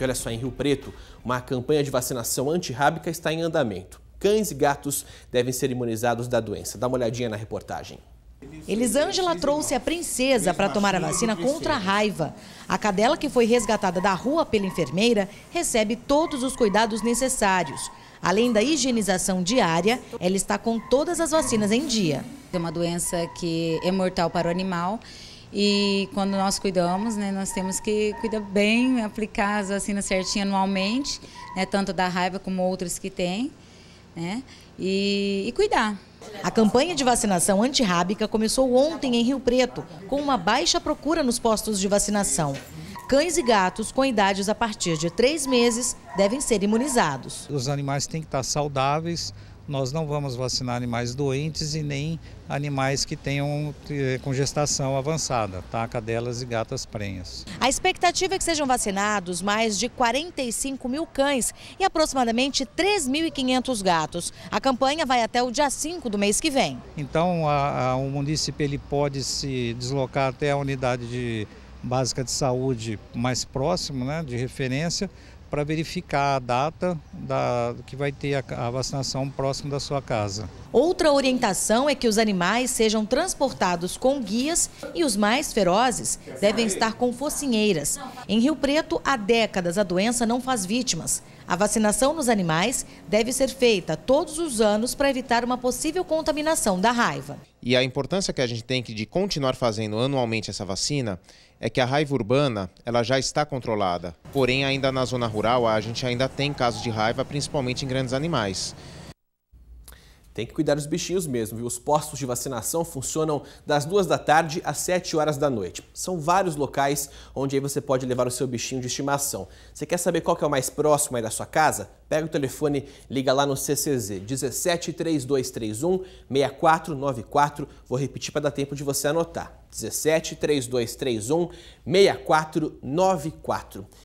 E olha só, em Rio Preto, uma campanha de vacinação antirrábica está em andamento. Cães e gatos devem ser imunizados da doença. Dá uma olhadinha na reportagem. Elisângela trouxe a princesa para tomar a vacina contra a raiva. A cadela que foi resgatada da rua pela enfermeira recebe todos os cuidados necessários. Além da higienização diária, ela está com todas as vacinas em dia. É uma doença que é mortal para o animal e quando nós cuidamos, né, nós temos que cuidar bem, aplicar as vacinas certinhas anualmente, né, tanto da raiva como outras que tem, né, e, e cuidar. A campanha de vacinação antirrábica começou ontem em Rio Preto, com uma baixa procura nos postos de vacinação. Cães e gatos com idades a partir de três meses devem ser imunizados. Os animais têm que estar saudáveis, nós não vamos vacinar animais doentes e nem animais que tenham eh, com gestação avançada, tá? cadelas e gatas prenhas. A expectativa é que sejam vacinados mais de 45 mil cães e aproximadamente 3.500 gatos. A campanha vai até o dia 5 do mês que vem. Então, a, a, o município ele pode se deslocar até a unidade de, básica de saúde mais próximo, né, de referência, para verificar a data da, que vai ter a, a vacinação próximo da sua casa. Outra orientação é que os animais sejam transportados com guias e os mais ferozes devem estar com focinheiras. Em Rio Preto, há décadas a doença não faz vítimas. A vacinação nos animais deve ser feita todos os anos para evitar uma possível contaminação da raiva. E a importância que a gente tem de continuar fazendo anualmente essa vacina é que a raiva urbana ela já está controlada. Porém, ainda na zona rural, a gente ainda tem casos de raiva, principalmente em grandes animais. Tem que cuidar dos bichinhos mesmo, viu? Os postos de vacinação funcionam das duas da tarde às 7 horas da noite. São vários locais onde aí você pode levar o seu bichinho de estimação. Você quer saber qual que é o mais próximo aí da sua casa? Pega o telefone, liga lá no CCZ 17 3231 6494. Vou repetir para dar tempo de você anotar. 17 3231 6494.